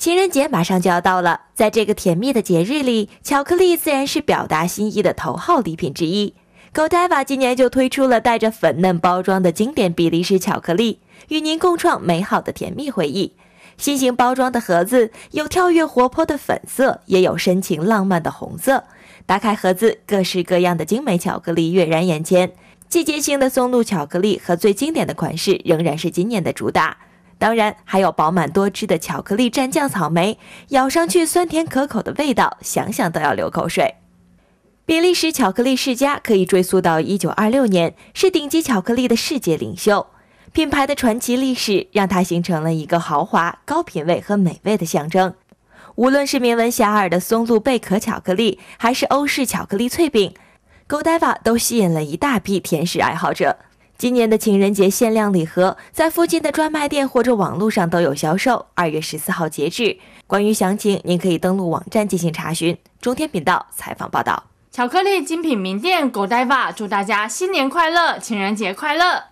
情人节马上就要到了，在这个甜蜜的节日里，巧克力自然是表达心意的头号礼品之一。Godiva 今年就推出了带着粉嫩包装的经典比利时巧克力，与您共创美好的甜蜜回忆。新型包装的盒子有跳跃活泼的粉色，也有深情浪漫的红色。打开盒子，各式各样的精美巧克力跃然眼前。季节性的松露巧克力和最经典的款式仍然是今年的主打。当然，还有饱满多汁的巧克力蘸酱草莓，咬上去酸甜可口的味道，想想都要流口水。比利时巧克力世家可以追溯到1926年，是顶级巧克力的世界领袖。品牌的传奇历史让它形成了一个豪华、高品味和美味的象征。无论是名闻遐迩的松露贝壳巧克力，还是欧式巧克力脆饼，Godiva 都吸引了一大批甜食爱好者。今年的情人节限量礼盒，在附近的专卖店或者网络上都有销售，二月十四号截止。关于详情，您可以登录网站进行查询。中天频道采访报道，巧克力精品名店狗呆发，祝大家新年快乐，情人节快乐。